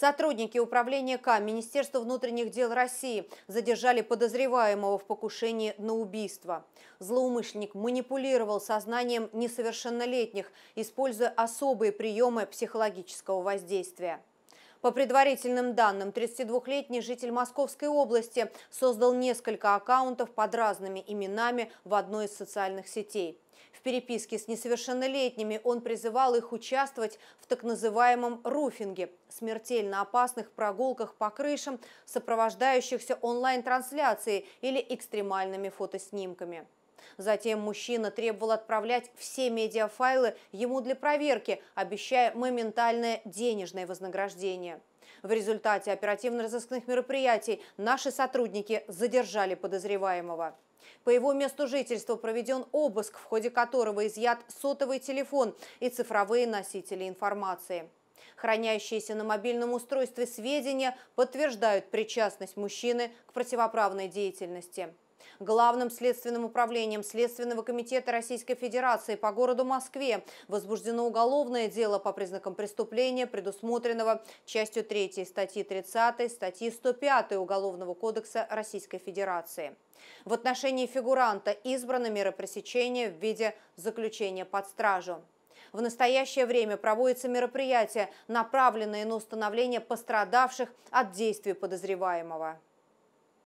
Сотрудники управления К Министерства внутренних дел России задержали подозреваемого в покушении на убийство. Злоумышленник манипулировал сознанием несовершеннолетних, используя особые приемы психологического воздействия. По предварительным данным, 32-летний житель Московской области создал несколько аккаунтов под разными именами в одной из социальных сетей. В переписке с несовершеннолетними он призывал их участвовать в так называемом руфинге – смертельно опасных прогулках по крышам, сопровождающихся онлайн-трансляцией или экстремальными фотоснимками. Затем мужчина требовал отправлять все медиафайлы ему для проверки, обещая моментальное денежное вознаграждение. В результате оперативно-розыскных мероприятий наши сотрудники задержали подозреваемого. По его месту жительства проведен обыск, в ходе которого изъят сотовый телефон и цифровые носители информации. Хранящиеся на мобильном устройстве сведения подтверждают причастность мужчины к противоправной деятельности. Главным следственным управлением Следственного комитета Российской Федерации по городу Москве возбуждено уголовное дело по признакам преступления, предусмотренного частью 3 статьи 30 статьи 105 Уголовного кодекса Российской Федерации. В отношении фигуранта избрана мера пресечения в виде заключения под стражу. В настоящее время проводятся мероприятия, направленные на установление пострадавших от действий подозреваемого.